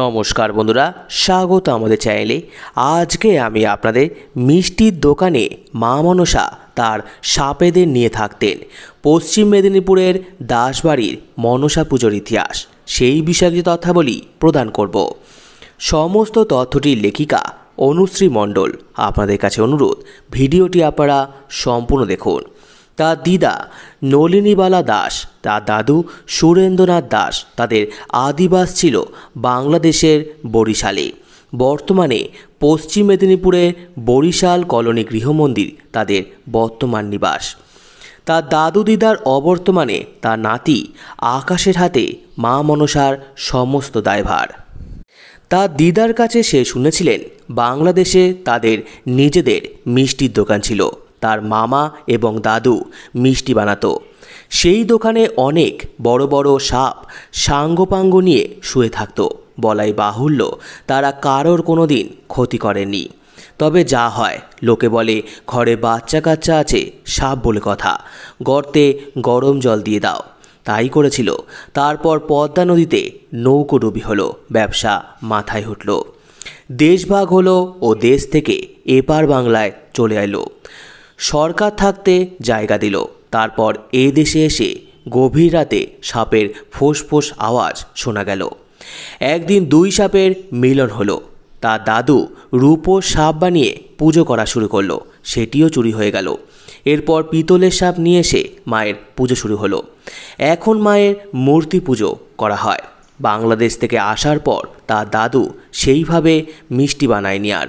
নমস্কার বন্ধুরা স্বাগত আমাদের চ্যানেলে আজকে আমি আপনাদের মিষ্টির দোকানে মা মনসা তার সাপেদের নিয়ে থাকতেন পশ্চিম মেদিনীপুরের দাসবাড়ির মনসা পুজোর ইতিহাস সেই বিষয়ে যে তথ্যাবলী প্রদান করব সমস্ত তথ্যটির লেখিকা অনুশ্রী মণ্ডল আপনাদের কাছে অনুরোধ ভিডিওটি আপনারা সম্পূর্ণ দেখুন তার দিদা নলিনীবালা দাস তার দাদু সুরেন্দ্রনাথ দাস তাদের আদিবাস ছিল বাংলাদেশের বরিশালে বর্তমানে পশ্চিম মেদিনীপুরের বরিশাল কলোনি গৃহমন্দির তাদের বর্তমান নিবাস তার দাদু দিদার অবর্তমানে তার নাতি আকাশের হাতে মা মনসার সমস্ত দায়ভার তার দিদার কাছে সে শুনেছিলেন বাংলাদেশে তাদের নিজেদের মিষ্টির দোকান ছিল তার মামা এবং দাদু মিষ্টি বানাতো সেই দোকানে অনেক বড় বড় সাপ সাঙ্গপাঙ্গ নিয়ে শুয়ে থাকতো বলাই বাহুল্য তারা কারোর কোনো দিন ক্ষতি করেনি তবে যা হয় লোকে বলে ঘরে বাচ্চা কাচ্চা আছে সাপ বলে কথা গর্তে গরম জল দিয়ে দাও তাই করেছিল তারপর পদ্মা নদীতে নৌকো ডুবি হলো ব্যবসা মাথায় উঠল দেশভাগ হলো ও দেশ থেকে এপার বাংলায় চলে এলো সরকার থাকতে জায়গা দিল তারপর এ দেশে এসে গভীর রাতে সাপের ফোঁস আওয়াজ শোনা গেল একদিন দুই সাপের মিলন হলো তা দাদু রূপো সাপ বানিয়ে পুজো করা শুরু করলো সেটিও চুরি হয়ে গেল এরপর পিতলের সাপ নিয়ে এসে মায়ের পুজো শুরু হলো এখন মায়ের মূর্তি পুজো করা হয় বাংলাদেশ থেকে আসার পর তা দাদু সেইভাবে মিষ্টি বানায়নি আর